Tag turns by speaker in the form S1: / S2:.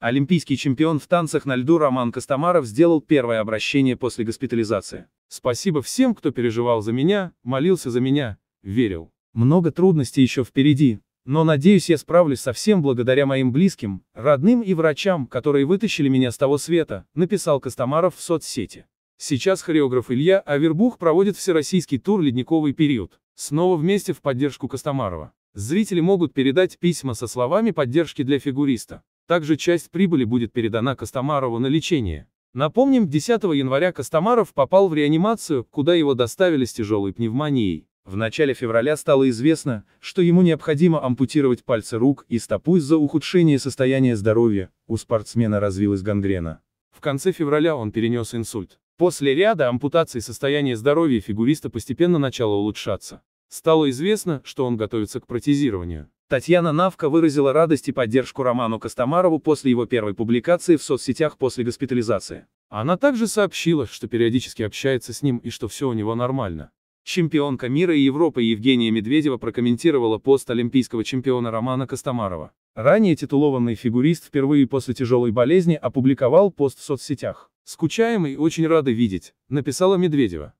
S1: Олимпийский чемпион в танцах на льду Роман Костомаров сделал первое обращение после госпитализации. «Спасибо всем, кто переживал за меня, молился за меня, верил. Много трудностей еще впереди, но надеюсь я справлюсь со всем благодаря моим близким, родным и врачам, которые вытащили меня с того света», написал Костомаров в соцсети. Сейчас хореограф Илья Авербух проводит всероссийский тур «Ледниковый период», снова вместе в поддержку Костомарова. Зрители могут передать письма со словами поддержки для фигуриста. Также часть прибыли будет передана Костомарову на лечение. Напомним, 10 января Костомаров попал в реанимацию, куда его доставили с тяжелой пневмонией. В начале февраля стало известно, что ему необходимо ампутировать пальцы рук и стопу из-за ухудшения состояния здоровья, у спортсмена развилась гангрена. В конце февраля он перенес инсульт. После ряда ампутаций состояние здоровья фигуриста постепенно начало улучшаться. Стало известно, что он готовится к протезированию. Татьяна Навка выразила радость и поддержку Роману Костомарову после его первой публикации в соцсетях после госпитализации. Она также сообщила, что периодически общается с ним и что все у него нормально. Чемпионка мира и Европы Евгения Медведева прокомментировала пост олимпийского чемпиона Романа Костомарова. Ранее титулованный фигурист впервые после тяжелой болезни опубликовал пост в соцсетях. «Скучаем и очень рады видеть», — написала Медведева.